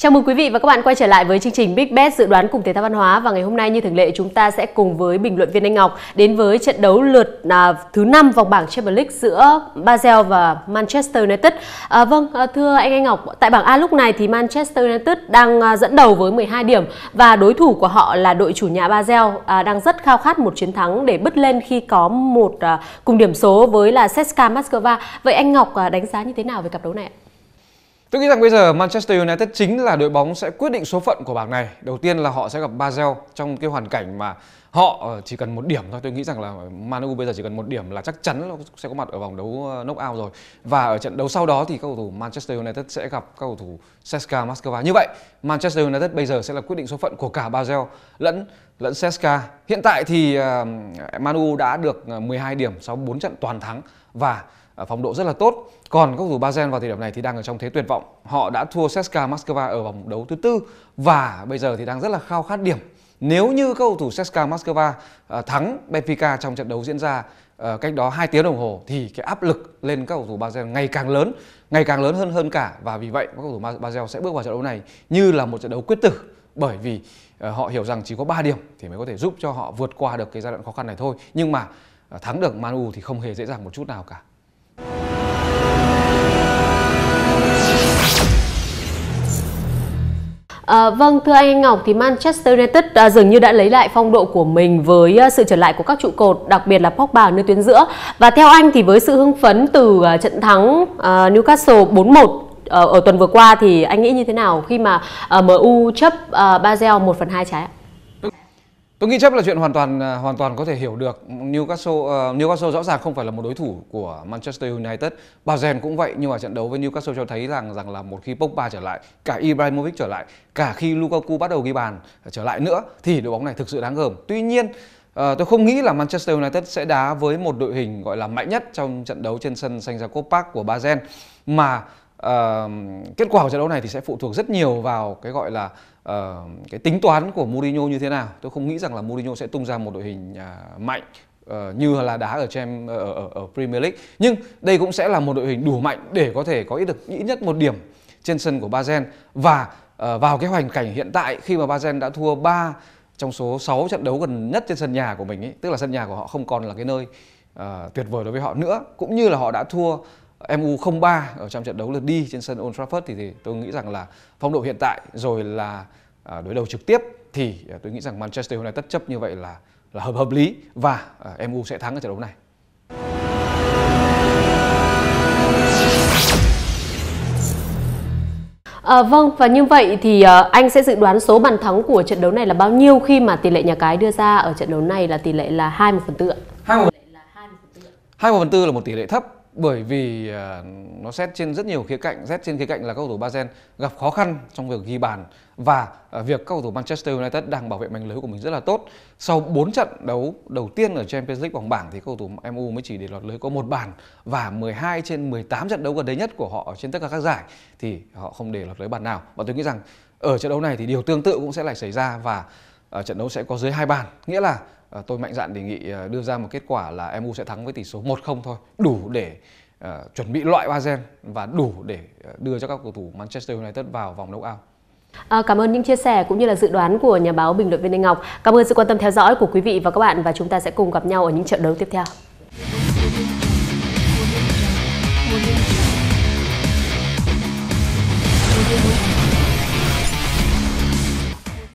Chào mừng quý vị và các bạn quay trở lại với chương trình Big Bet dự đoán cùng thể thao văn hóa và ngày hôm nay như thường lệ chúng ta sẽ cùng với bình luận viên Anh Ngọc đến với trận đấu lượt à, thứ 5 vòng bảng Champions League giữa Basel và Manchester United. À, vâng, à, thưa anh Anh Ngọc, tại bảng A lúc này thì Manchester United đang à, dẫn đầu với 12 điểm và đối thủ của họ là đội chủ nhà Basel à, đang rất khao khát một chiến thắng để bứt lên khi có một à, cùng điểm số với là CSKA Moscow. Vậy anh Ngọc à, đánh giá như thế nào về cặp đấu này ạ? Tôi nghĩ rằng bây giờ Manchester United chính là đội bóng sẽ quyết định số phận của bảng này. Đầu tiên là họ sẽ gặp Basel trong cái hoàn cảnh mà họ ờ, chỉ cần một điểm thôi. Tôi nghĩ rằng là Man U bây giờ chỉ cần một điểm là chắc chắn nó sẽ có mặt ở vòng đấu ờ, knockout rồi. Và ở trận đấu sau đó thì các cầu thủ Manchester United sẽ gặp các cầu thủ CSKA Moscow. Như vậy, Manchester United bây giờ sẽ là quyết định số phận của cả Basel lẫn lẫn Cska. Hiện tại thì ờ, Manu đã được 12 ờ, điểm sau 4 trận toàn thắng và ờ, phòng độ rất là tốt. Còn các cầu thủ Bazen vào thời điểm này thì đang ở trong thế tuyệt vọng. Họ đã thua Cska Moscow ở vòng đấu thứ tư và bây giờ thì đang rất là khao khát điểm. Nếu như các cầu thủ Cska Moscow thắng Benfica trong trận đấu diễn ra cách đó 2 tiếng đồng hồ thì cái áp lực lên các cầu thủ Basel ngày càng lớn, ngày càng lớn hơn hơn cả và vì vậy các cầu thủ Basel sẽ bước vào trận đấu này như là một trận đấu quyết tử bởi vì ờ, họ hiểu rằng chỉ có 3 điểm thì mới có thể giúp cho họ vượt qua được cái giai đoạn khó khăn này thôi. Nhưng mà ờ, thắng được Man U thì không hề dễ dàng một chút nào cả. À, vâng thưa anh Ngọc thì Manchester United à, dường như đã lấy lại phong độ của mình với à, sự trở lại của các trụ cột đặc biệt là Pogba ở nơi tuyến giữa và theo anh thì với sự hưng phấn từ à, trận thắng à, Newcastle 4-1 Ờ, ở tuần vừa qua thì anh nghĩ như thế nào khi mà ờ, MU chấp ờ, Basel 1 phần 2 trái ạ? Tôi nghĩ chấp là chuyện hoàn toàn à, hoàn toàn có thể hiểu được. Newcastle uh, Newcastle rõ ràng không phải là một đối thủ của Manchester United. Bazen cũng vậy nhưng mà trận đấu với Newcastle cho thấy rằng rằng là một khi Pogba trở lại, cả Ibrahimovic trở lại, cả khi Lukaku bắt đầu ghi bàn trở lại nữa thì đội bóng này thực sự đáng gờm. Tuy nhiên À, tôi không nghĩ là Manchester United sẽ đá với một đội hình gọi là mạnh nhất trong trận đấu trên sân Saint Jacob Park của Basel mà kết quả của trận đấu này thì sẽ phụ thuộc rất nhiều vào cái gọi là uh, cái tính toán của Mourinho như thế nào. Tôi không nghĩ rằng là Mourinho sẽ tung ra một đội hình uh, mạnh uh, như là đá ở, trên ờ, ở, ở, ở Premier League. Nhưng đây cũng sẽ là một đội hình đủ mạnh để có thể có ít được ít nhất một điểm trên sân của Basel và uh, vào cái hoàn cảnh hiện tại khi mà Basel đã thua 3 trong số 6 trận đấu gần nhất trên sân nhà của mình ấy, tức là sân nhà của họ không còn là cái nơi uh, tuyệt vời đối với họ nữa cũng như là họ đã thua MU 03 ở trong trận đấu lượt đi trên sân Old Trafford thì, thì tôi nghĩ rằng là phong độ hiện tại rồi là à, đối đầu trực tiếp thì à, tôi nghĩ rằng Manchester United chấp như vậy là là hợp hợp lý và à, MU sẽ thắng ở trận đấu này. À, vâng và như vậy thì ờ, anh sẽ dự đoán số bàn thắng của trận đấu này là bao nhiêu khi mà tỷ lệ nhà cái đưa ra ở trận đấu này là tỷ lệ là 2 1 phần tư ạ? 2 1 phần tư là một tỷ lệ thấp bởi vì à, nó xét trên rất nhiều khía cạnh, xét trên khía cạnh là các cầu thủ Basel gặp khó khăn trong việc ghi bàn và à, việc các cầu thủ Manchester United đang bảo vệ mảnh lưới của mình rất là tốt. Sau 4 trận đấu đầu tiên ở Champions League vòng bảng thì các cầu thủ MU mới chỉ để lọt lưới có một bàn và 12 trên 18 trận đấu gần đây nhất của họ trên tất cả các giải thì họ không để lọt lưới bàn nào. Và tôi nghĩ rằng ở trận đấu này thì điều tương tự cũng sẽ lại xảy ra và à, trận đấu sẽ có dưới hai bàn. Nghĩa là Ờ, tôi mạnh dạn đề nghị ờ, đưa ra một kết quả là MU sẽ thắng với tỷ số 1-0 thôi, đủ để uh, chuẩn bị loại Bayern và đủ để đưa cho các cầu thủ Manchester United vào vòng đấu ao À, cảm ơn những chia sẻ cũng như là dự đoán của nhà báo bình luận viên Anh Ngọc. Cảm ơn sự quan tâm theo dõi của quý vị và các bạn và chúng ta sẽ cùng gặp nhau ở những trận đấu tiếp theo.